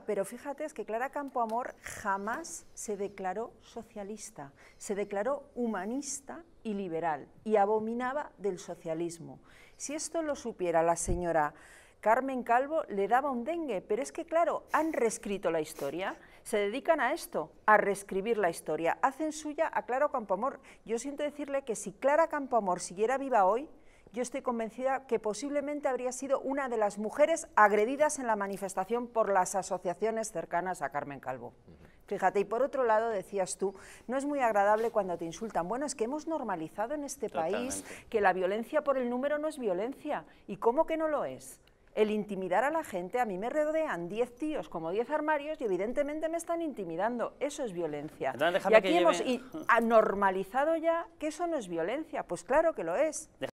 pero fíjate, es que Clara Campoamor jamás se declaró socialista, se declaró humanista y liberal y abominaba del socialismo. Si esto lo supiera la señora Carmen Calvo, le daba un dengue, pero es que claro, han reescrito la historia, se dedican a esto, a reescribir la historia, hacen suya a Clara Campoamor. Yo siento decirle que si Clara Campoamor siguiera viva hoy, yo estoy convencida que posiblemente habría sido una de las mujeres agredidas en la manifestación por las asociaciones cercanas a Carmen Calvo. Fíjate, y por otro lado decías tú, no es muy agradable cuando te insultan. Bueno, es que hemos normalizado en este país que la violencia por el número no es violencia. ¿Y cómo que no lo es? el intimidar a la gente, a mí me rodean 10 tíos como 10 armarios y evidentemente me están intimidando, eso es violencia. y aquí hemos anormalizado normalizado ya que eso no es violencia, pues claro que lo es.